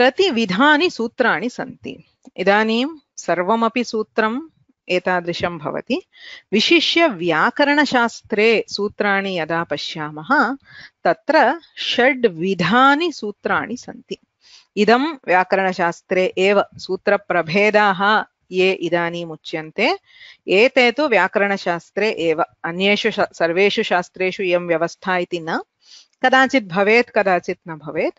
कति विधानि सूत्राणि सन्ति इदानीं सर्वमपि सूत्रम् एतादृशं भवति विशिष्य व्याकरणशास्त्रे सूत्राणि यदा पश्यामः तत्र षड्विधानि सूत्राणि सन्ति इदं व्याकरणशास्त्रे एव सूत्रप्रभेदाः ये इदानीम् उच्यन्ते एते तु व्याकरणशास्त्रे एव अन्येषु शा, सर्वेषु शास्त्रेषु इयं व्यवस्था इति न कदाचित् भवेत् कदाचित् न भवेत्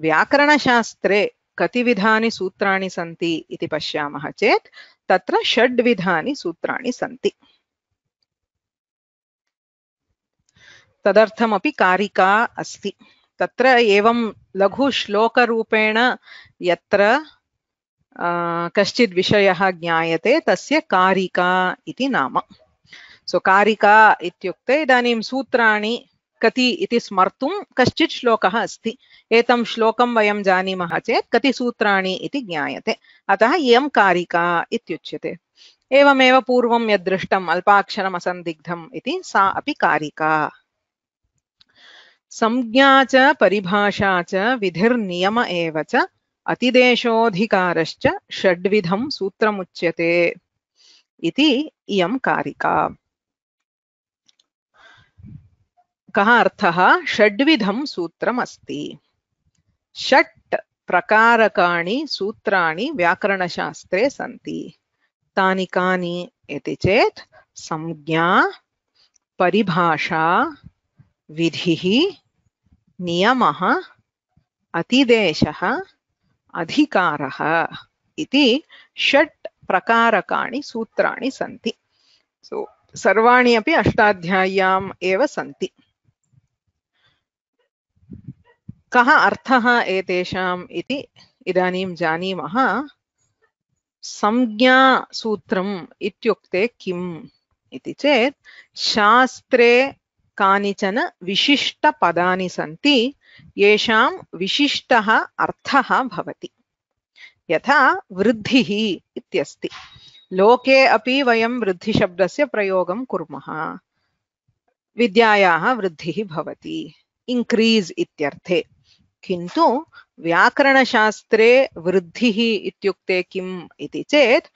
व्याकरणशास्त्रे कति विधानि सूत्राणि सन्ति इति पश्यामः चेत् तत्र षड् विधानि सूत्राणि सन्ति तदर्थमपि कारिका अस्ति तत्र एवं लघुश्लोकरूपेण यत्र कश्चित् विषयः ज्ञायते तस्य कारिका इति नाम सो कारिका इत्युक्ते इदानीं सूत्राणि कति इति स्मर्तुं कश्चित् श्लोकः अस्ति एतं श्लोकं वयं जानीमः चेत् कति सूत्राणि इति ज्ञायते अतः इयं कारिका इत्युच्यते एवमेव पूर्वं यद्दृष्टम् अल्पाक्षरमसन्दिग्धम् इति सा अपि कारिका संज्ञा च परिभाषा च विधिर्नियम एव च अतिदेशोऽधिकारश्च षड्विधं सूत्रमुच्यते इति इयं कारिका कहा अर्थ षड्विधम सूत्रम अस्ति षट् सूत्रा सूत्राणि व्याकरणशास्त्रे सी तानि कानि इति चेत् संज्ञा परिभाषा विधिः नियमः अतिदेशः अधिकारः इति षट् प्रकारकाणि सूत्राणि सन्ति सो so, सर्वाणि अपि अष्टाध्याय्याम् एव सन्ति कः अर्थः एतेषाम् इति इदानीं जानीमः संज्ञासूत्रम् इत्युक्ते किम् इति चेत् शास्त्रे कानिचन विशिष्टपदानि सन्ति येषां विशिष्टः अर्थः भवति यथा वृद्धिः इत्यस्ति लोके अपि वयं वृद्धिशब्दस्य प्रयोगं कुर्मः विद्यायाः वृद्धिः भवति इन्क्रीस् इत्यर्थे किन्तु व्याकरणशास्त्रे वृद्धिः इत्युक्ते किम् इति चेत्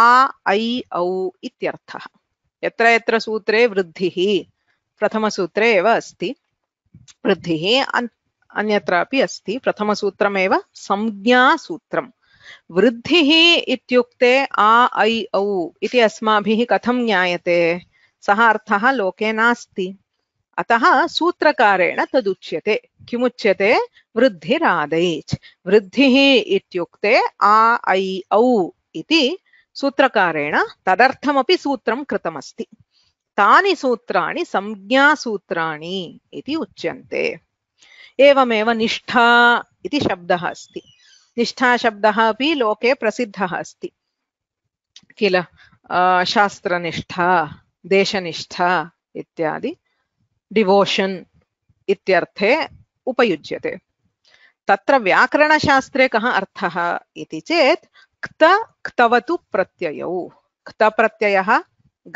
आ ऐ औ इत्यर्थः यत्र यत्र सूत्रे वृद्धिः प्रथमसूत्रे एव अस्ति वृद्धिः अन्यत्रापि अस्ति प्रथमसूत्रमेव संज्ञासूत्रम् वृद्धिः इत्युक्ते आ ऐ औ इति अस्माभिः कथं ज्ञायते सः अर्थः लोके नास्ति अतः सूत्रकारेण तदुच्यते किमुच्यते वृद्धिरादैच् वृद्धिः इत्युक्ते आ ऐ औ इति सूत्रकारेण तदर्थमपि सूत्रं कृतमस्ति तानि सूत्राणि संज्ञासूत्राणि इति उच्यन्ते एवमेव निष्ठा इति शब्दः अस्ति निष्ठाशब्दः अपि लोके प्रसिद्धः अस्ति किल शास्त्रनिष्ठा देशनिष्ठा इत्यादि डिवोशन इत्यर्थे उपयुज्यते तत्र व्याकरणशास्त्रे कः अर्थः इति चेत् क्त क्तवतु प्रत्ययौ क्त प्रत्ययः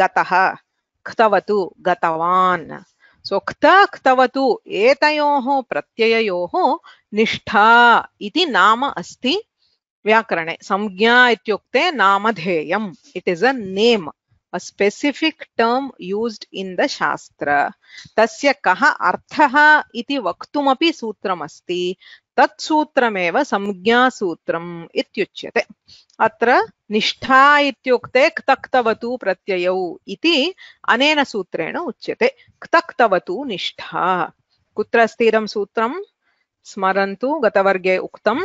गतः क्तवतु गतवान् सो क्त क्तवतु एतयोः प्रत्यययोः निष्ठा इति नाम अस्ति व्याकरणे संज्ञा इत्युक्ते नामधेयम् it is a name a specific term used in the Shastra. Tasya kaha arthaha iti vaktumapi sutramasti. Tat sutrameva samgya sutram ityuchyate. Atra nishtha ityukte ktaktavatu pratyayau iti anena sutrena uchyate. Ktaktavatu nishtha. Kutrastiram sutram smarantu gatavarge uktam.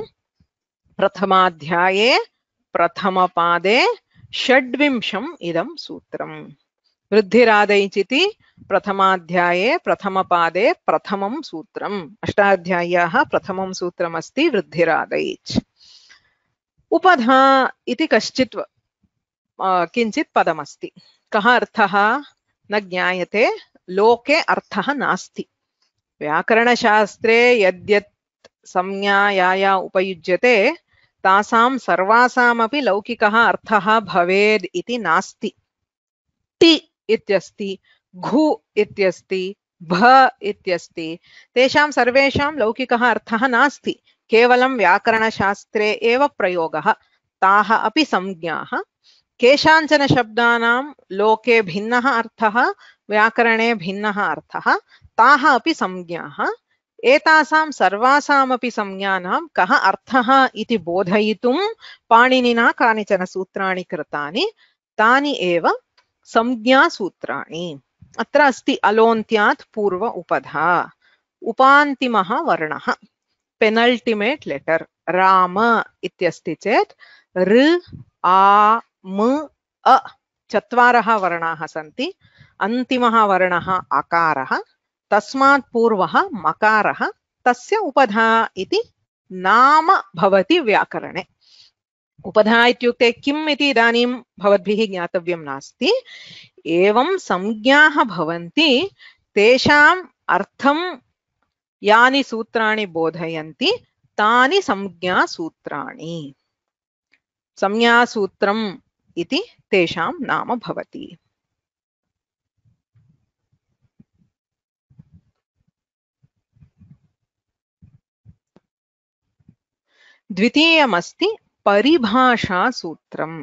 Prathamadhyaye prathamapade prathamapade. षड्विंशम् इदं सूत्रम् वृद्धिरादैचिति प्रथमाध्याये प्रथमपादे प्रथमं सूत्रम् अष्टाध्याय्याः प्रथमं सूत्रमस्ति वृद्धिरादैच् उपधा इति कश्चित् किञ्चित् पदमस्ति कः अर्थः न ज्ञायते लोके अर्थः नास्ति व्याकरणशास्त्रे यद्यत् संज्ञायाया उपयुज्यते तासां सर्वासामपि लौकिकः अर्थः भवेद् इति नास्ति ति इत्यस्ति घु इत्यस्ति भ इत्यस्ति तेषां सर्वेषां लौकिकः अर्थः नास्ति केवलं व्याकरणशास्त्रे एव प्रयोगः ताः अपि संज्ञाः केषाञ्चन शब्दानां लोके भिन्नः अर्थः व्याकरणे भिन्नः अर्थः ताः अपि संज्ञाः एतासां सर्वासामपि संज्ञानां कः अर्थः इति बोधयितुं पाणिनिना कानिचन सूत्राणि कृतानि तानि एव संज्ञासूत्राणि अत्र अस्ति अलोन्त्यात् पूर्व उपधा उपान्तिमः वर्णः पेनल्टिमेट् लेटर् राम इत्यस्ति चेत् ऋ आ म अ चत्वारः वर्णाः सन्ति अन्तिमः वर्णः अकारः तस्मात् पूर्वः मकारः तस्य उपधा इति नाम भवति व्याकरणे उपधा इत्युक्ते किम् इति इदानीं भवद्भिः ज्ञातव्यं नास्ति एवं संज्ञाः भवन्ति तेषाम् अर्थं यानि सूत्राणि बोधयन्ति तानि संज्ञासूत्राणि संज्ञासूत्रम् इति तेषां नाम भवति द्वितीयमस्ति परिभाषासूत्रम्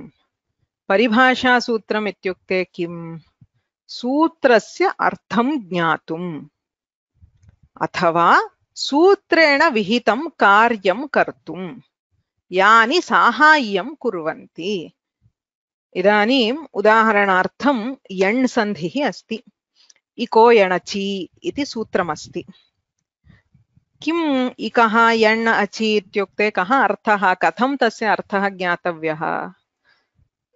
परिभाषासूत्रम् इत्युक्ते किम् सूत्रस्य अर्थं ज्ञातुम् अथवा सूत्रेण विहितं कार्यं कर्तुम् यानि साहाय्यं कुर्वन्ति इदानीम् उदाहरणार्थं यण् सन्धिः अस्ति इको यणचि इति सूत्रमस्ति किम् इकः यण् अचि इत्युक्ते कः अर्थः कथं तस्य अर्थः ज्ञातव्यः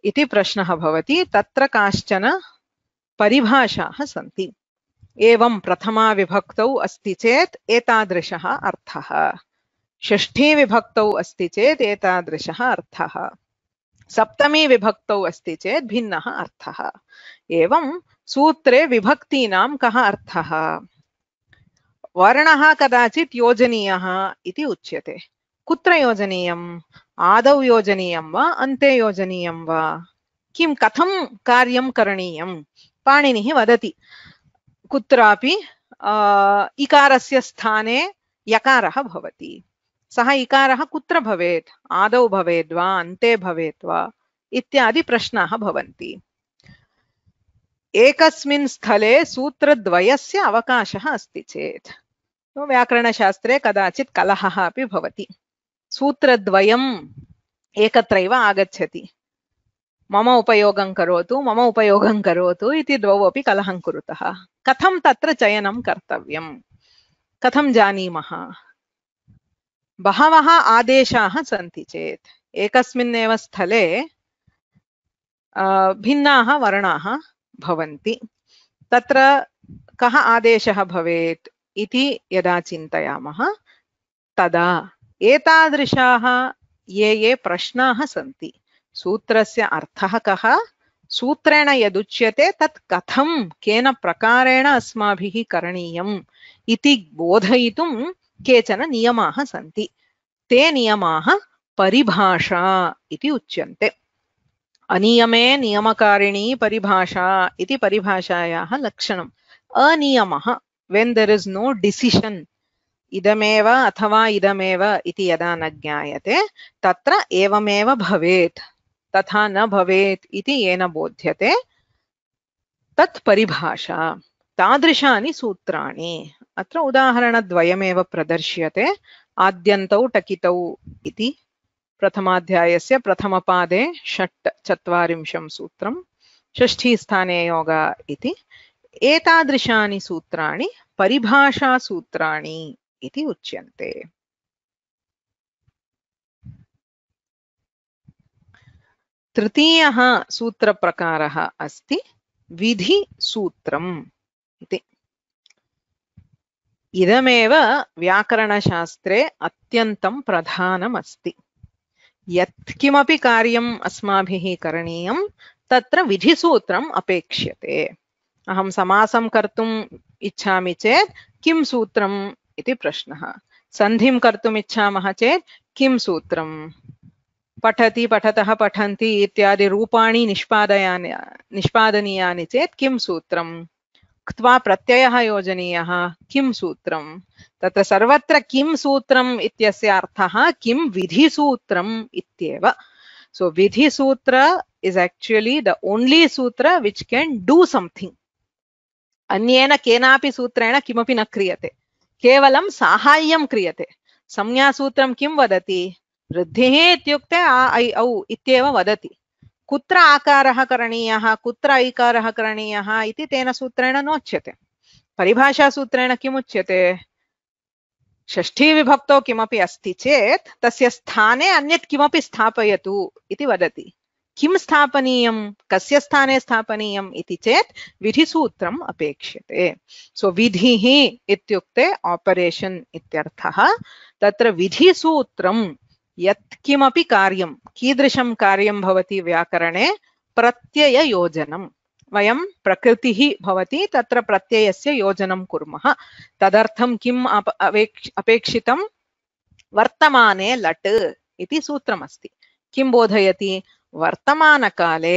इति प्रश्नः भवति तत्र काश्चन परिभाषाः सन्ति एवं प्रथमा विभक्तौ अस्ति चेत् एतादृशः अर्थः षष्ठी विभक्तौ अस्ति चेत् एतादृशः अर्थः सप्तमी विभक्तौ अस्ति चेत् भिन्नः अर्थः एवं सूत्रे विभक्तीनां कः अर्थः वर्णः कदाचित् योजनीयः इति उच्यते कुत्र योजनीयम् आदौ योजनीयं वा अन्ते योजनीयं वा किं कथं कार्यं करणीयं पाणिनिः वदति कुत्रापि इकारस्य स्थाने यकारः भवति सः इकारः कुत्र भवेत् आदौ भवेद्वा अन्ते भवेत् वा इत्यादि प्रश्नाः भवन्ति एकस्मिन् स्थले सूत्रद्वयस्य अवकाशः अस्ति चेत् व्याकरणशास्त्रे कदाचित् कलहः अपि भवति सूत्रद्वयम् एकत्रैव आगच्छति मम उपयोगं करोतु मम उपयोगं करोतु इति द्वौ अपि कलहं कुरुतः कथं तत्र चयनं कर्तव्यं कथं जानीमः बहवः आदेशाः सन्ति चेत् एकस्मिन्नेव स्थले भिन्नाः वर्णाः भवन्ति तत्र कः आदेशः भवेत् इति यदा चिन्तयामः तदा एतादृशाः ये ये प्रश्नाः सन्ति सूत्रस्य अर्थः कः सूत्रेण यदुच्यते तत् कथं केन प्रकारेण अस्माभिः करणीयम् इति बोधयितुं केचन नियमाः सन्ति ते नियमाः परिभाषा इति उच्यन्ते अनियमे नियमकारिणी परिभाषा इति परिभाषायाः लक्षणम् अनियमः when there is no decision इदमेव अथवा इदमेव इति यदा न ज्ञायते तत्र एवमेव भवेत् तथा न भवेत् इति येन बोध्यते तत् परिभाषा तादृशानि सूत्राणि अत्र उदाहरणद्वयमेव प्रदर्श्यते आद्यन्तौ टकितौ इति प्रथमाध्यायस्य प्रथमपादे षट् चत्वारिंशं सूत्रं षष्ठीस्थाने योग इति एतादृशानि सूत्राणि परिभाषासूत्राणि इति उच्यन्ते तृतीयः सूत्रप्रकारः अस्ति विधिसूत्रम् इति इदमेव व्याकरणशास्त्रे अत्यन्तं प्रधानमस्ति यत्किमपि कार्यम् अस्माभिः करणीयं तत्र विधिसूत्रम् अपेक्ष्यते अहं समासं कर्तुम् इच्छामि चेत् किं सूत्रम् इति प्रश्नः सन्धिं कर्तुम् इच्छामः चेत् किं सूत्रम् पठति पठतः पठन्ति इत्यादि रूपाणि निष्पादयानि निष्पादनीयानि चेत् किं सूत्रम् क्त्वा प्रत्ययः योजनीयः किं सूत्रम् तत्र सर्वत्र किं सूत्रम् इत्यस्य अर्थः किं विधिसूत्रम् इत्येव सो विधिसूत्र इस् एक्चुअली द ओन्ली सूत्र विच् केन् डू सम्थिङ्ग् अन्येन केनापि सूत्रेण किमपि न क्रियते केवलं साहाय्यं क्रियते संज्ञासूत्रं किं वदति वृद्धिः इत्युक्ते आ ऐ औ इत्येव वदति कुत्र आकारः करणीयः कुत्र ऐकारः करणीयः इति तेन सूत्रेण नोच्यते परिभाषासूत्रेण किमुच्यते षष्ठीविभक्तौ किमपि अस्ति चेत् तस्य स्थाने अन्यत् कि स्थापय किं स्थापनीयं कस्य स्थाने स्थापनीय चेत चेत् विधिसूत्रम् सो विधि ऑपरेशन त्र इत्यर्थः तत्र कार्यम यत्किमपि कार्यम कीदृशं कार्यं भवति वयं प्रकृतिः भवति तत्र प्रत्ययस्य योजनं कुर्मः तदर्थं किम् अपेक्ष अपेक्षितं वर्तमाने लट् इति सूत्रमस्ति किं बोधयति वर्तमानकाले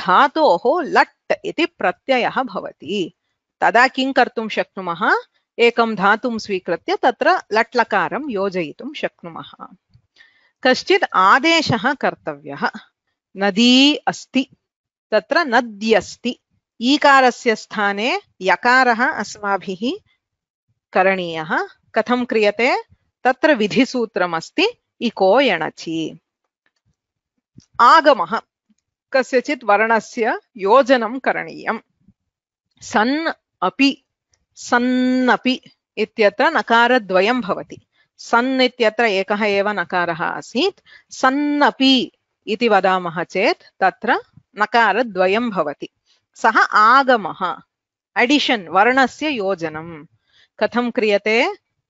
धातोः लट् इति प्रत्ययः भवति तदा किं कर्तुं शक्नुमः एकं धातुं स्वीकृत्य तत्र लट्लकारं योजयितुं शक्नुमः कश्चित् आदेशः कर्तव्यः नदी अस्ति तत्र नद्यस्ति ईकारस्य स्थाने यकारः अस्माभिः करणीयः कथं क्रियते तत्र विधिसूत्रमस्ति इको यणचि आगमः कस्यचित् वर्णस्य योजनं करणीयं सन् अपि सन्नपि इत्यत्र नकारद्वयं भवति सन् इत्यत्र एकः एव नकारः आसीत् सन्नपि इति वदामः चेत् तत्र नकारद्वयं भवति सः आगमः अडिशन् वर्णस्य योजनं कथं क्रियते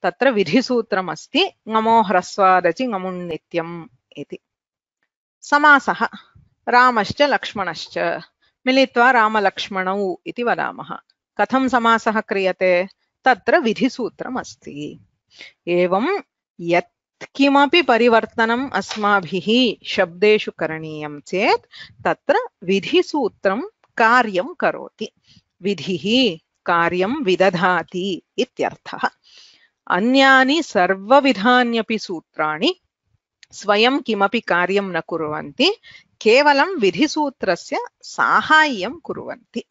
तत्र विधिसूत्रमस्ति ङमो ह्रस्वादचि ङमुण्नित्यम् इति समासः रामश्च लक्ष्मणश्च मिलित्वा रामलक्ष्मणौ इति वदामः कथं समासः क्रियते तत्र विधिसूत्रमस्ति एवं यत् किमपि परिवर्तनम् अस्माभिः शब्देषु करणीयं चेत् तत्र विधिसूत्रं कार्यं करोति विधिः कार्यं विदधाति इत्यर्थः अन्यानि सर्वविधान्यपि सूत्राणि स्वयं किमपि कार्यं न कुर्वन्ति केवलं विधिसूत्रस्य साहाय्यं कुर्वन्ति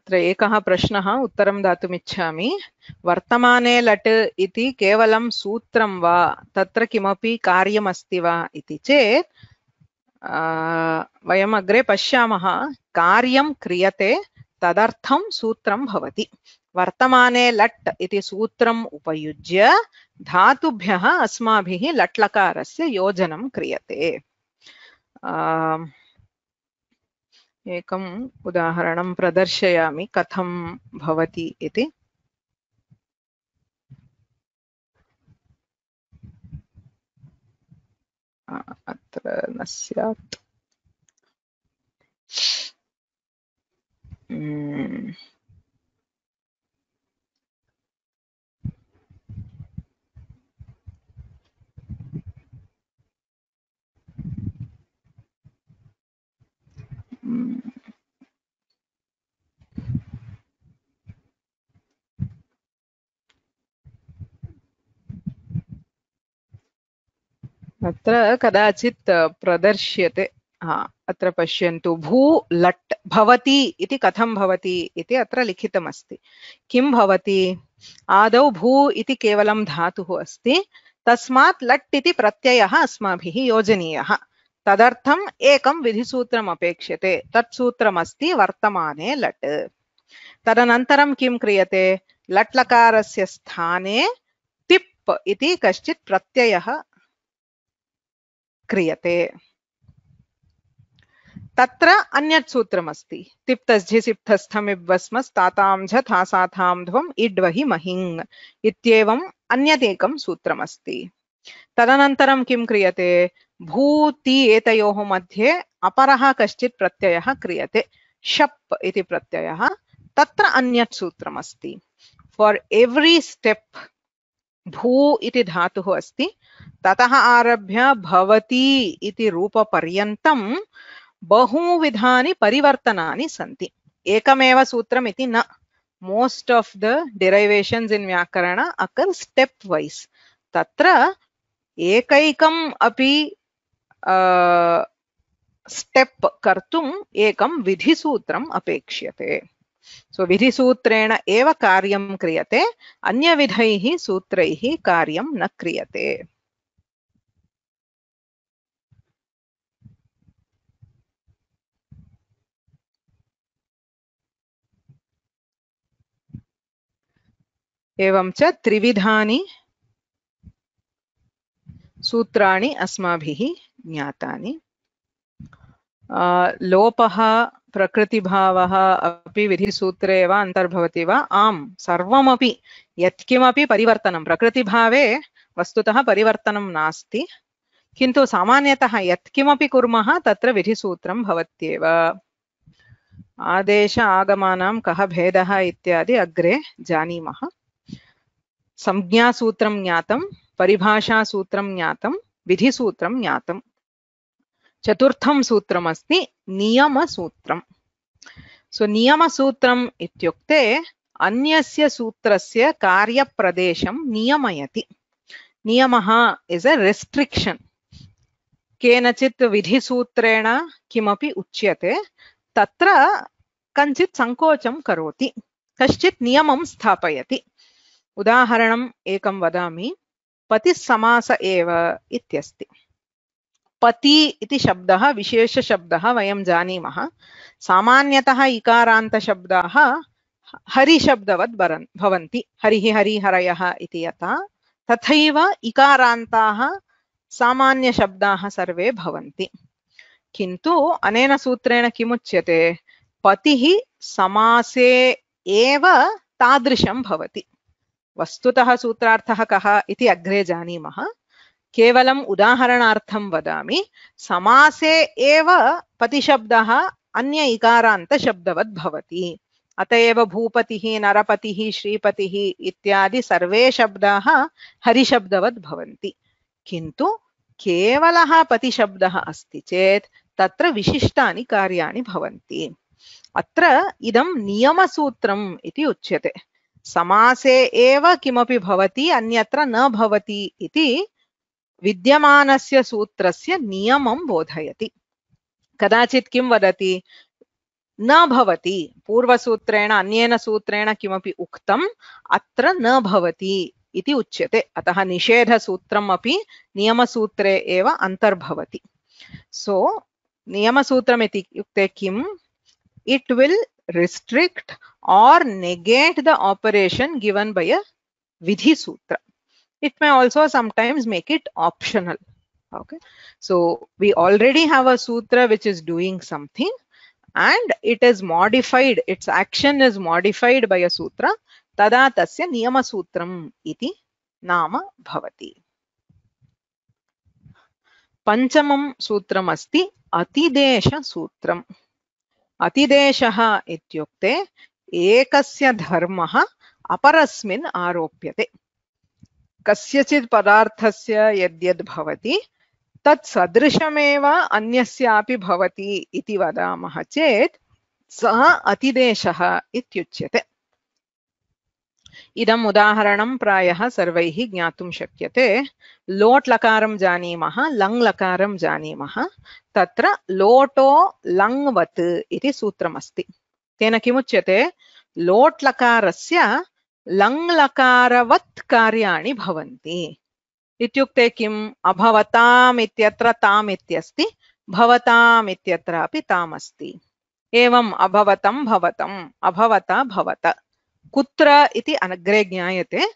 अत्र एकः प्रश्नः उत्तरं दातुमिच्छामि वर्तमाने लट् इति केवलं सूत्रं वा तत्र किमपि कार्यमस्ति वा इति चेत् वयम् अग्रे पश्यामः कार्यं क्रियते तदर्थं सूत्रं भवति वर्तमाने लट् इति सूत्रम् उपयुज्य धातुभ्यः अस्माभिः लट्लकारस्य योजनं क्रियते एकम् उदाहरणं प्रदर्शयामि कथं भवति इति अत्र न स्यात् Hmm. अत्र कदाचित् प्रदर्श्यते हा अत्र पश्यन्तु भू लट् भवति इति कथं भवति इति अत्र लिखितमस्ति किं भवति आदौ भू इति केवलं धातुः अस्ति तस्मात् लट् इति प्रत्ययः अस्माभिः योजनीयः तदर्थम् एकं विधिसूत्रम् अपेक्षते तत् वर्तमाने लट् तदनन्तरं किं क्रियते लट्लकारस्य स्थाने तिप् इति कश्चित् प्रत्ययः क्रियते तत्र अन्यत् सूत्रमस्ति तिप्तस्झि सिप्तस्थमिब्वस्मस्तातां झ इड्वहि इत्येवम् सूत्रमस्ति तदनन्तरं किं क्रियते भूति एतयोः मध्ये अपरः कश्चित् प्रत्ययः क्रियते शप् इति प्रत्ययः तत्र अन्यत् सूत्रमस्ति फार् एव्री स्टेप् भू इति धातुः अस्ति ततः आरभ्य भवति इति रूपपर्यन्तं बहुविधानि परिवर्तनानि सन्ति एकमेव सूत्रम् इति न most of the derivations in व्याकरण अकर् स्टेप वैस् तत्र एकैकम् अपि स्टेप् कर्तुम् एकं विधिसूत्रम् अपेक्ष्यते सो विधिसूत्रेण एव कार्यं क्रियते अन्यविधैः सूत्रैः कार्यं न क्रियते एवं च त्रिविधानि सूत्राणि अस्माभिः लोप प्रकृति भाव अभी विधिसूत्रे अंतर्भवती अन्तर्भवति वा आं सर्वमपि यत्किमपि परिवर्तनं प्रकृतिभावे वस्तुतः पिवर्तन नास्ति किन्तु सामान्यतः यत्किमपि कूम त्र विधिसूत्रं आदेश आगम केद इत्यादि अग्रे सूत्र ज्ञात पिभाषा सूत्र ज्ञात विधिूत्र ज्ञात चतुर्थं सूत्रमस्ति नियमसूत्रम् सो नियमसूत्रम् इत्युक्ते अन्यस्य सूत्रस्य कार्यप्रदेशं नियमयति नियमः इस् अ रेस्ट्रिक्षन् केनचित् विधिसूत्रेण किमपि उच्यते तत्र कञ्चित् सङ्कोचं करोति कश्चित् नियमं स्थापयति उदाहरणम् एकं वदामि पतिस्समास एव इत्यस्ति पति इति शब्दः विशेषशब्दः वयं जानीमः सामान्यतः इकारान्तशब्दाः हरिशब्दवद् भरन् भवन्ति हरिः हरिहरयः इति यथा तथैव इकारान्ताः सामान्यशब्दाः सर्वे भवन्ति किन्तु अनेन सूत्रेण किमुच्यते पतिः समासे एव तादृशं भवति वस्तुतः सूत्रार्थः कः इति अग्रे जानीमः केवलम् उदाहरणार्थं वदामि समासे एव पतिशब्दः अन्य इकारान्तशब्दवद् भवति अत एव भूपतिः नरपतिः श्रीपतिः इत्यादि सर्वे शब्दाः हरिशब्दवद् भवन्ति किन्तु केवलः पतिशब्दः अस्ति चेत् तत्र विशिष्टानि कार्याणि भवन्ति अत्र इदं नियमसूत्रम् इति उच्यते समासे एव किमपि भवति अन्यत्र न भवति इति विद्यमानस्य सूत्रस्य नियमं बोधयति कदाचित् किं वदति न भवति पूर्वसूत्रेण अन्येन सूत्रेण किमपि उक्तम् अत्र न भवति इति उच्यते अतः निषेधसूत्रम् अपि नियमसूत्रे एव अन्तर्भवति सो so, नियमसूत्रम् इत्युक्ते किम् it will restrict or negate the operation given by a विधिसूत्रम् It may also sometimes make it optional. Okay, so we already have a sutra which is doing something and it is modified, its action is modified by a sutra. Tada tasya niyama sutram iti nama bhavati. Panchamam sutram asti atidesha sutram. अतिदेशः इत्युक्ते एकस्य धर्मः अपरस्मिन् आरोप्यते कस्यचित् पदार्थस्य यद्यद् भवति तत् सदृशमेव अन्यस्यापि भवति इति वदामः चेत् सः अतिदेशः इत्युच्यते इदम् उदाहरणं प्रायः सर्वैः ज्ञातुं शक्यते लोट् लकारं जानीमः लङ् लकारं जानीमः तत्र लोटो लङ्वत् इति सूत्रमस्ति तेन किमुच्यते लोट् लकारस्य लङ्लकारवत् कार्याणि भवन्ति इत्युक्ते किम् अभवताम् इत्यत्र ताम् इत्यस्ति भवताम् इत्यत्रापि ताम् अस्ति एवम् अभवतं भवतम् अभवत भवत कुत्र इति अग्रे ज्ञायते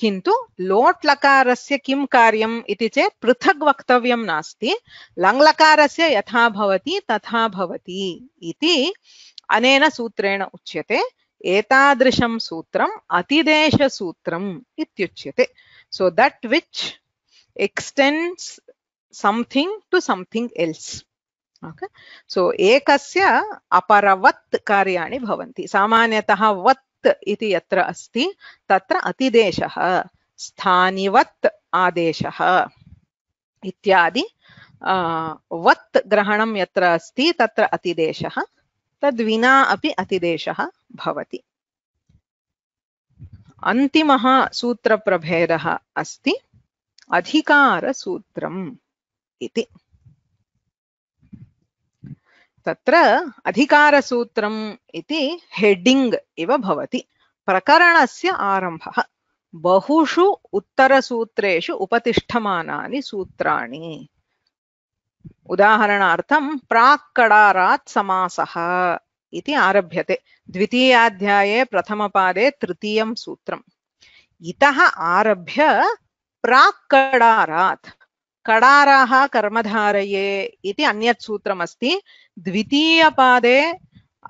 किन्तु लोट् लकारस्य किं कार्यम् इति चेत् पृथग् वक्तव्यं नास्ति लङ्लकारस्य यथा भवति तथा भवति इति अनेन सूत्रेण उच्यते एतादृशं सूत्रम् अतिदेशसूत्रम् इत्युच्यते so that which extends something to something else okay so एकस्य अपरवत् कार्याणि भवन्ति सामान्यतः वत् इति यत्र अस्ति तत्र अतिदेशः स्थानिवत् आदेशः इत्यादि वत् ग्रहणं यत्र अस्ति तत्र अतिदेशः तद्विना अपि अतिदेशः भवति अन्तिमः सूत्रप्रभेदः अस्ति अधिकारसूत्रम् इति तत्र अधिकारसूत्रम् इति हेडिङ्ग् इव भवति प्रकरणस्य आरम्भः बहुषु उत्तरसूत्रेषु उपतिष्ठमानानि सूत्राणि उदाहरणार्थं प्राक्कडारात् समासः इति आरभ्यते द्वितीयाध्याये प्रथमपादे तृतीयं सूत्रम् इतः आरभ्य प्राक्कडारात् कडाराः कर्मधारये इति अन्यत् सूत्रमस्ति द्वितीयपादे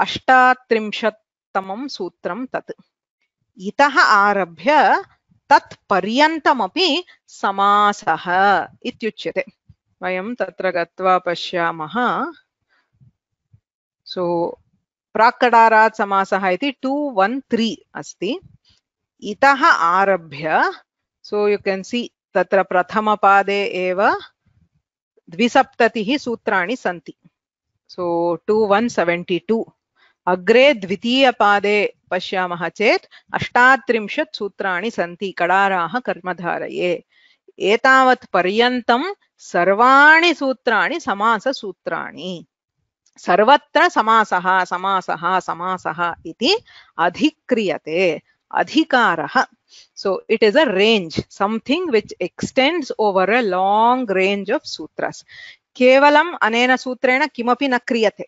अष्टात्रिंशत्तमं सूत्रं तत् इतः आरभ्य तत्पर्यन्तमपि समासः इत्युच्यते वयं तत्र गत्वा पश्यामः सो प्राक्कडारात् समासः इति टु वन् त्री अस्ति इतः आरभ्य सो यु केन् सी तत्र प्रथमपादे एव द्विसप्ततिः सूत्राणि सन्ति so two one seventy two अग्रे द्वितीयपादे पश्यामः चेत् अष्टात्रिंशत् सूत्राणि सन्ति कडाराः कर्मधारये etavat pariyantam sarvani sutrani samasa sutrani sarvatra samasaha samasaha samasaha iti adhikriyate ha. so it is a range something which extends over a long range of sutras kevalam anena sutrena kimapi na kriyate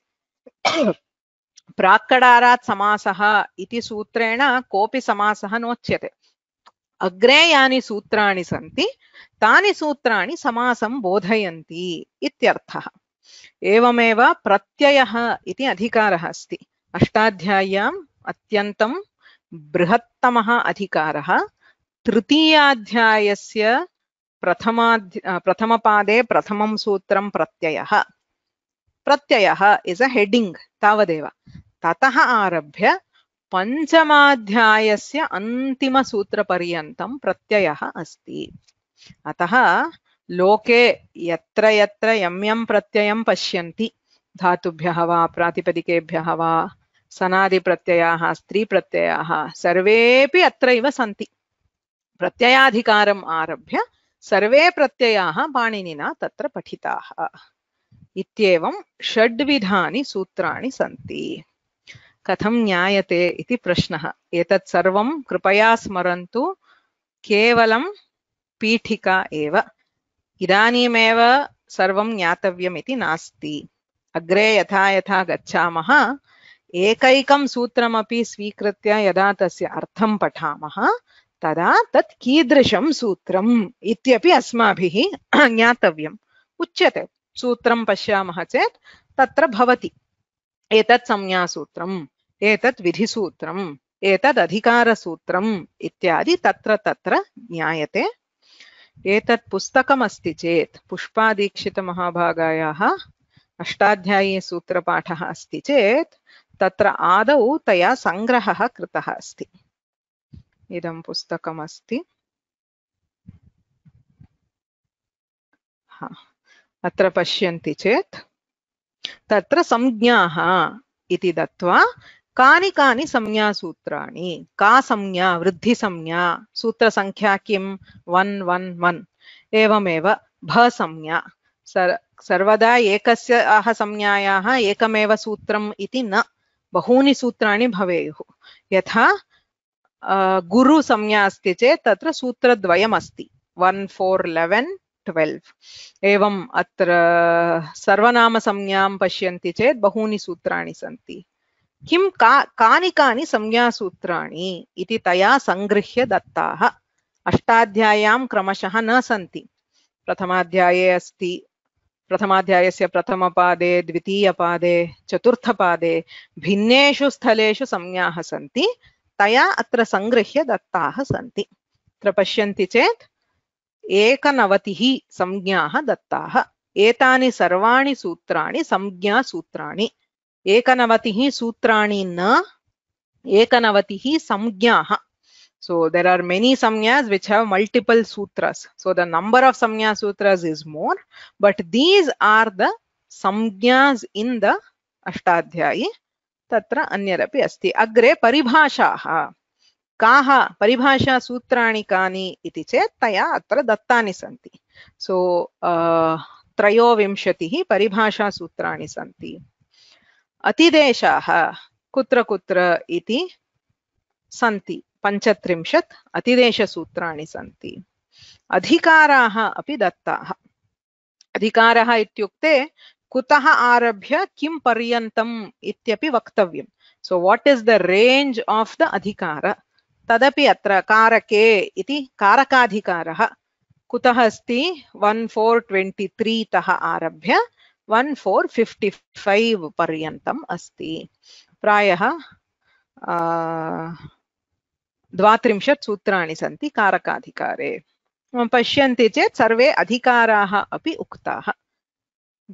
prakadarat samasaha iti sutrena kopi samasaha nochyate अग्रे यानि सूत्राणि सन्ति तानि सूत्राणि समासं बोधयन्ति इत्यर्थः एवमेव प्रत्ययः इति अधिकारः अस्ति अष्टाध्याय्याम् अत्यन्तं बृहत्तमः अधिकारः तृतीयाध्यायस्य प्रथमाध्या प्रथमपादे प्रथमं सूत्रं प्रत्ययः प्रत्ययः इस् अ हेडिङ्ग् तावदेव ततः आरभ्य पञ्चमाध्यायस्य अन्तिमसूत्रपर्यन्तं प्रत्ययः अस्ति अतः लोके यत्र यत्र यं यं प्रत्ययं पश्यन्ति धातुभ्यः वा प्रातिपदिकेभ्यः वा सनादिप्रत्ययाः स्त्रीप्रत्ययाः सर्वेपि अत्रैव सन्ति प्रत्ययाधिकारम् आरभ्य सर्वे प्रत्ययाः पाणिनिना तत्र पठिताः इत्येवं षड्विधानि सूत्राणि सन्ति कथं न्यायते इति प्रश्नः एतत् सर्वं कृपया स्मरन्तु केवलं पीठिका एव इदानीमेव सर्वं ज्ञातव्यम् इति नास्ति अग्रे यथा यथा गच्छामः एकैकं सूत्रमपि स्वीकृत्य यदा तस्य अर्थं पठामः तदा तत् कीदृशं सूत्रम् इत्यपि अस्माभिः ज्ञातव्यम् उच्यते सूत्रं पश्यामः चेत् तत्र भवति एतत् संज्ञासूत्रम् एतत् विधिसूत्रम् अधिकारसूत्रम् इत्यादि तत्र तत्र ज्ञायते एतत् पुस्तकमस्ति चेत् पुष्पादीक्षितमहाभागायाः अष्टाध्यायीसूत्रपाठः अस्ति चेत् तत्र आदौ तया सङ्ग्रहः कृतः अस्ति इदं पुस्तकमस्ति अत्र पश्यन्ति चेत् तत्र संज्ञाः इति दत्वा कानि कानि संज्ञा सूत्राणि का संज्ञा वृद्धि संज्ञा सूत्र संख्या किं वन वन वन एवमेव भ संज्ञा सर, सर्वदा एकस्य एकस्याः संज्ञायाः एकमेव सूत्रम् इति न बहूनि सूत्राणि भवेयुः यथा गुरु संज्ञा अस्ति चेत् तत्र सूत्रद्वयमस्ति वन् फोर् लेवेन् ट्वेल्व् एवम् अत्र सर्वनामसंज्ञां पश्यन्ति चेत् बहूनि सूत्राणि सन्ति किं का कानि कानि संज्ञासूत्राणि इति तया सङ्गृह्य दत्ताः अष्टाध्याय्यां क्रमशः न सन्ति प्रथमाध्याये अस्ति प्रथमाध्यायस्य प्रथमपादे द्वितीयपादे चतुर्थपादे भिन्नेषु स्थलेषु संज्ञाः सन्ति तया अत्र सङ्गृह्य दत्ताः सन्ति अत्र पश्यन्ति चेत् एकनवतिः संज्ञाः दत्ताः एतानि सर्वाणि सूत्राणि संज्ञासूत्राणि एकनवतिः सूत्राणि न एकनवतिः संज्ञाः So there are many samyas which have multiple sutras. So the number of samya sutras is more, but these are the samyas in the Ashtadhyayi तत्र अन्यरपि अस्ति अग्रे परिभाषाः काः परिभाषासूत्राणि कानि इति चेत् तया अत्र दत्तानि सन्ति सो so, uh, त्रयोविंशतिः परिभाषासूत्राणि सन्ति अतिदेशाः कुत्र कुत्र इति सन्ति पञ्चत्रिंशत् अतिदेशसूत्राणि सन्ति अधिकाराः अपि दत्ताः अधिकारः इत्युक्ते कुतः आरभ्य किं पर्यन्तम् इत्यपि वक्तव्यं so what is the range of the अधिकार तदपि अत्र कारके इति कारकाधिकारः कुतः अस्ति वन् फोर् ट्वेण्टि त्रीतः आरभ्य वन फोर् फिफ्टि फैव् पर्यन्तम् अस्ति प्रायः द्वात्रिंशत् सूत्राणि सन्ति कारकाधिकारे पश्यन्ति चेत् सर्वे अधिकाराः अपि उक्ताः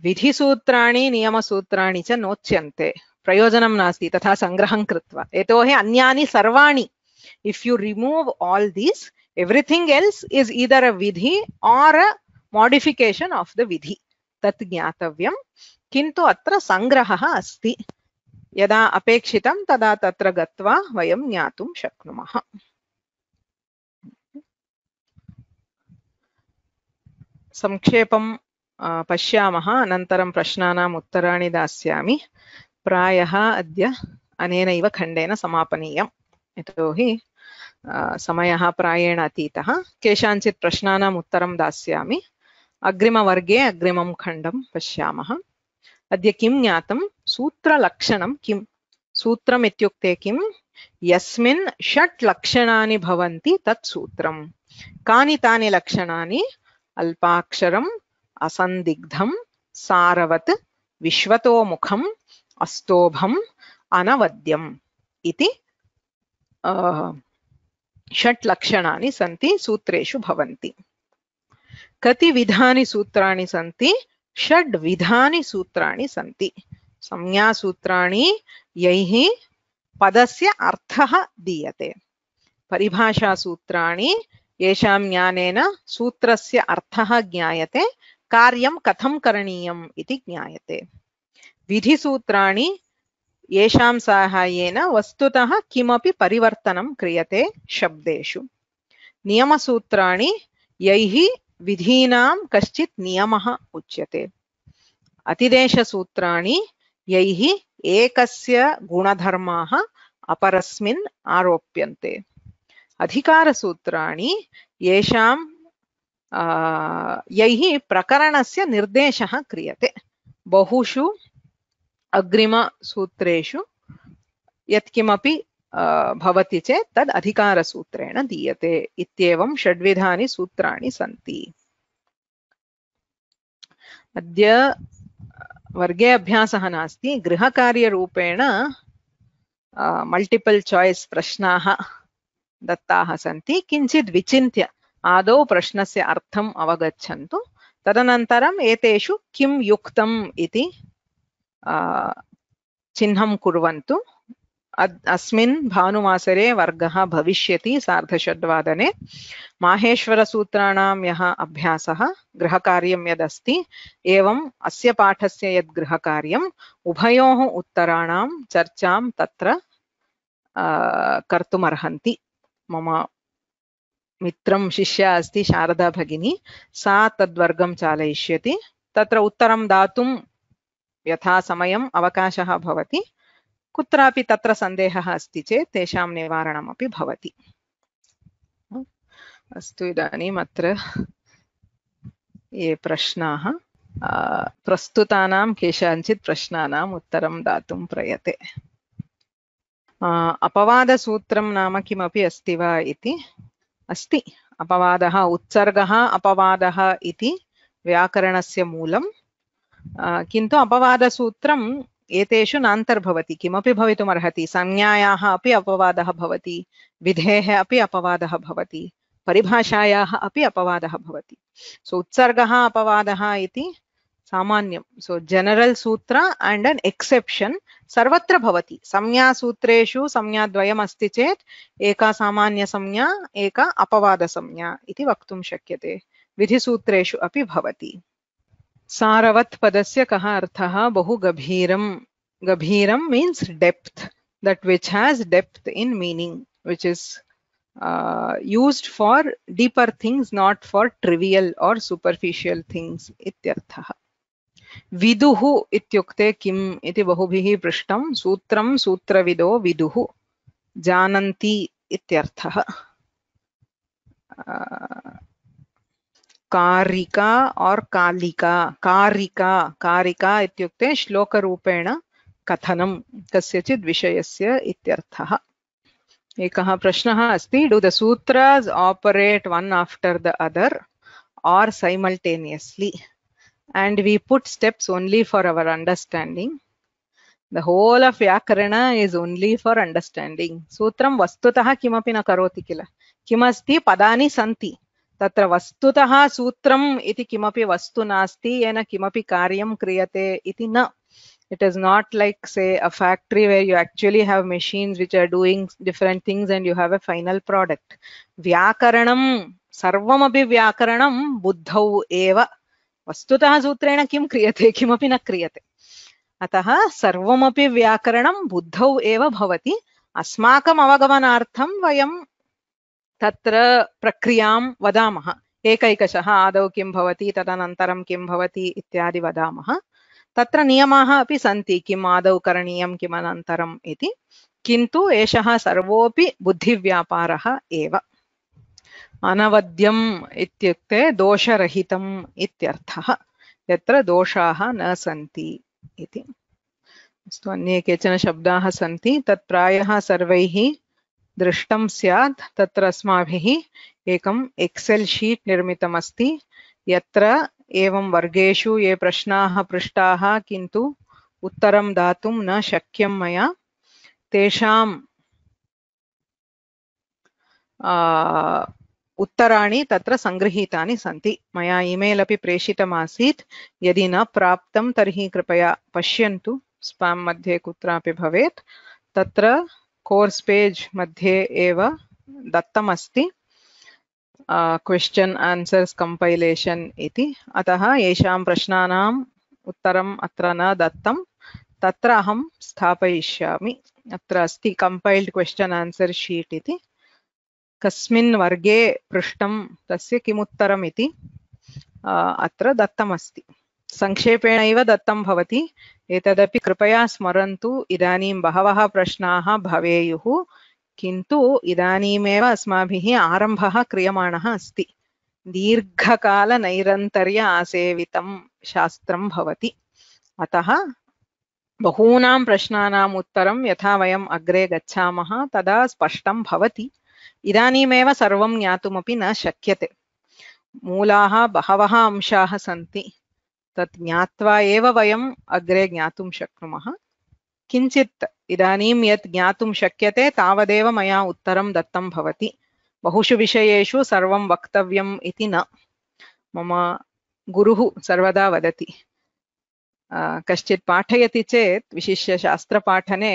विधिसूत्राणि नियमसूत्राणि च नोच्यन्ते प्रयोजनं नास्ति तथा सङ्ग्रहं कृत्वा यतोहि अन्यानि सर्वाणि if you remove all these everything else is either a विधि or a modification of the विधि तत् ज्ञातव्यं किन्तु अत्र सङ्ग्रहः अस्ति यदा अपेक्षितं तदा तत्र गत्वा वयं ज्ञातुं शक्नुमः संक्षेपं पश्यामः अनन्तरं प्रश्नानाम् उत्तराणि दास्यामि प्रायः अद्य अनेनैव खण्डेन समापनीयम् यतोहि समयः प्रायेण अतीतः केषाञ्चित् प्रश्नानाम् उत्तरं दास्यामि अग्रिमवर्गे अग्रिमं खण्डं पश्यामः अद्य किं ज्ञातं सूत्रलक्षणं किं सूत्रम् इत्युक्ते किं यस्मिन् षट् लक्षणानि भवन्ति तत् सूत्रं कानि तानि लक्षणानि अल्पाक्षरम् असन्दिग्धं सारवत् विश्वतोमुखम् अस्तोभम् अनवद्यम् इति षट् लक्षणानि सन्ति सूत्रेषु भवन्ति कति विधानि सूत्राणि सन्ति षड् विधानि सूत्रा सन्ति संज्ञासूत्राणि यैः पदस्य अर्थः दीयते परिभाषासूत्राणि यहां सूत्र से अर्थ ज्ञाते कार्य कथम करनीय ज्ञाते ज्ञायते विधिसूत्राणि येषां साहाय्येन वस्तुतः किमपि परिवर्तनं क्रियते शब्देषु नियमसूत्राणि यही विधीना कश्चित् नियम उच्यते अतिदेशसूत्राणि यैः एकस्य गुणधर्माः अपरस्मिन् आरोप्यन्ते अधिकारसूत्राणि येषां यैः प्रकरणस्य निर्देशः क्रियते बहुषु अग्रिमसूत्रेषु यत्किमपि भवति चेत् तद् अधिकारसूत्रेण दीयते इत्येवं षड्विधानि सूत्राणि सन्ति अद्य वर्गे अभ्यासः नास्ति गृहकार्यरूपेण मल्टिपल् चाय्स् प्रश्नाः दत्ताः सन्ति किञ्चित् विचिन्त्य आदौ प्रश्नस्य अर्थम् अवगच्छन्तु तदनन्तरम् एतेषु किं युक्तम् इति चिह्नं कुर्वन्तु अस्मिन् भानुवासरे वर्गः भविष्यति सार्धषड्वादने माहेश्वरसूत्राणां यः अभ्यासः गृहकार्यं यदस्ति एवम् अस्य पाठस्य यद् गृहकार्यम् उभयोः उत्तराणां चर्चां तत्र कर्तुमर्हन्ति मम मित्रं शिष्या अस्ति शारदा भगिनी सा तद्वर्गं चालयिष्यति तत्र उत्तरं दातुं यथा समयम् अवकाशः भवति कुत्रापि तत्र सन्देहः अस्ति चेत् तेषां निवारणमपि भवति अस्तु इदानीम् अत्र ये प्रश्नाः प्रस्तुतानां केषाञ्चित् प्रश्नानाम् उत्तरं दातुं प्रयते अपवादसूत्रं नाम किमपि अस्ति वा इति अस्ति अपवादः उत्सर्गः अपवादः इति व्याकरणस्य मूलं किन्तु अपवादसूत्रं एतेषु नान्तर्भवति किमपि भवितुमर्हति संज्ञायाः अपि अपवादः भवति विधेः अपि अपवादः भवति परिभाषायाः अपि अपवादः भवति सो उत्सर्गः अपवादः इति सामान्यं सो जनरल् सूत्र अण्ड् अन् एक्सेप्शन् सर्वत्र भवति संज्ञासूत्रेषु संज्ञाद्वयम् अस्ति चेत् एका सामान्यसंज्ञा एका अपवादसंज्ञा इति वक्तुं शक्यते विधिसूत्रेषु अपि भवति सारवत् पदस्य कः अर्थः बहु गभीरं गभीरं means depth that which has depth in meaning which is used for deeper things not for trivial or superficial things इत्यर्थः विदुः इत्युक्ते किम् इति बहुभिः पृष्टं सूत्रं सूत्रविदो विदुः जानन्ति इत्यर्थः कारिका और् कालिका कारिका कारिका इत्युक्ते श्लोकरूपेण कथनं कस्यचित् विषयस्य इत्यर्थः एकः प्रश्नः अस्ति डु द सूत्रास् operate one after the other or simultaneously and we put steps only for our understanding the whole of vyakarana is only for understanding sutram vastutah kimapi na karoti kila kimasti padani santi तत्र वस्तुतः सूत्रम् इति किमपि वस्तु नास्ति येन किमपि कार्यं क्रियते इति न it is not like say a factory where you actually have machines which are doing different things and you have a final product व्याकरणं सर्वमपि व्याकरणं बुद्धौ एव वस्तुतः सूत्रेण किं क्रियते किमपि न क्रियते अतः सर्वमपि व्याकरणं बुद्धौ एव भवति अस्माकम् अवगमनार्थं वयं तत्र प्रक्रियां वदामः एकैकशः आदौ किं भवति तदनन्तरं किं भवति इत्यादि वदामः तत्र नियमाः अपि सन्ति किम् आदौ करणीयं किमनन्तरम् इति किन्तु एषः सर्वोऽपि बुद्धिव्यापारः एव अनवद्यम् इत्युक्ते दोषरहितम् इत्यर्थः यत्र दोषाः न सन्ति इति अस्तु अन्ये केचन शब्दाः सन्ति तत् प्रायः सर्वैः दृष्टं स्यात् तत्र अस्माभिः एकम् एक्सेल् शीट् यत्र एवं वर्गेषु ये प्रश्नाः पृष्ठा किंतु उत्तर दातुं न शक्यं मया तेषां उत्तराणि तत्र सङ्गृहीतानि सन्ति मया ईमेल अपि प्रेषितमासीत् यदि न प्राप्तं तर्हि कृपया पश्यन्तु स्पाम् मध्ये कुत्रापि भवेत् तत्र कोर्स पेज मध्ये एव दत्तमस्ति क्वेश्चन आंसर्स कंपाइलेशन इति अतः येषां प्रश्नानां उत्तरम् अत्र न दत्तं तत्र अहं स्थापयिष्यामि अत्र अस्ति कंपाइल्ड क्वेश्चन आंसर शीट इति कस्मिन् वर्गे पृष्टं तस्य किम् उत्तरम् इति अत्र दत्तमस्ति संक्षेपेणैव दत्तं भवति कृपया स्मरन्तु इदानीं बहवः प्रश्नाः भवेयुः किन्तु इदानीमेव अस्माभिः आरम्भः क्रियमाणः अस्ति दीर्घकालनैरन्तर्य आसेवितं शास्त्रं भवति अतः बहूनां प्रश्नानाम् उत्तरं यथा वयम् अग्रे गच्छामः तदा स्पष्टं भवति इदानीमेव सर्वं ज्ञातुमपि न शक्यते मूलाः बहवः अंशाः सन्ति तत् ज्ञात्वा एव वयम् अग्रे ज्ञातुं शक्नुमः किञ्चित् इदानीं यत् ज्ञातुं शक्यते तावदेव मया उत्तरं दत्तं भवति बहुषु विषयेषु सर्वं वक्तव्यम् इति न मम गुरुः सर्वदा वदति कश्चित् पाठयति चेत् विशिष्य शास्त्रपाठने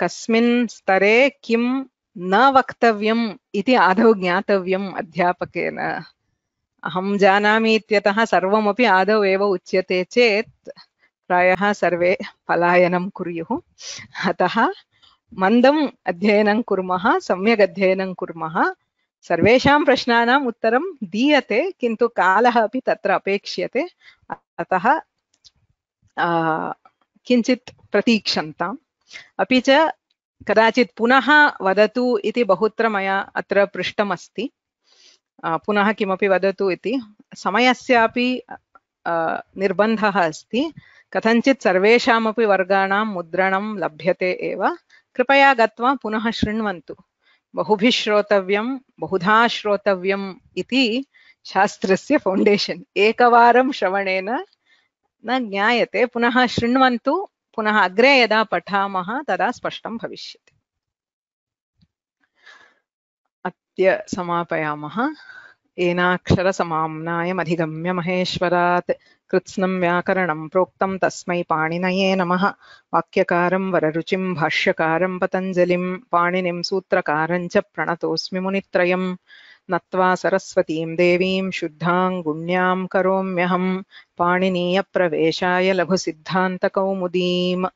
कस्मिन् स्तरे किं न वक्तव्यम् इति आदौ ज्ञातव्यम् अध्यापकेन अहम जानामि सर्व सर्वमपि आदौ एव उच्यते चेत् प्रायः सर्वे पलायनं कुर्युः अतः मंदम अध्ययन कूम सम्यक अध्ययन कूम सर्व प्रश्ना उत्तर दीयते किंतु काल अपि तत्र अपेक्ष्यते अतः किंचि प्रतीक्षता अभी च कदाचित् पुनः वदतु इति बहुत्र मया अत्र पृष्टमस्ति पुनः किमपि वदतु इति समयस्यापि निर्बन्धः अस्ति कथञ्चित् सर्वेषामपि वर्गाणां मुद्रणं लभ्यते एव कृपया गत्वा पुनः शृण्वन्तु बहुभिः श्रोतव्यं बहुधा श्रोतव्यम् इति शास्त्रस्य फौण्डेशन् एकवारं श्रवणेन न ज्ञायते पुनः शृण्वन्तु पुनः अग्रे यदा पठामः तदा स्पष्टं भविष्यति इत्यस्य समापयामः एनाक्षरसमाम्नायमधिगम्य महेश्वरात् कृत्स्नं व्याकरणं प्रोक्तं तस्मै पाणिनये नमः वाक्यकारं वररुचिं भाष्यकारं पतञ्जलिं पाणिनिं सूत्रकारं च प्रणतोऽस्मि मुनित्रयं नत्वा सरस्वतीं देवीं शुद्धां गुण्यां करोम्यहं पाणिनीयप्रवेशाय लघुसिद्धान्तकौमुदीम्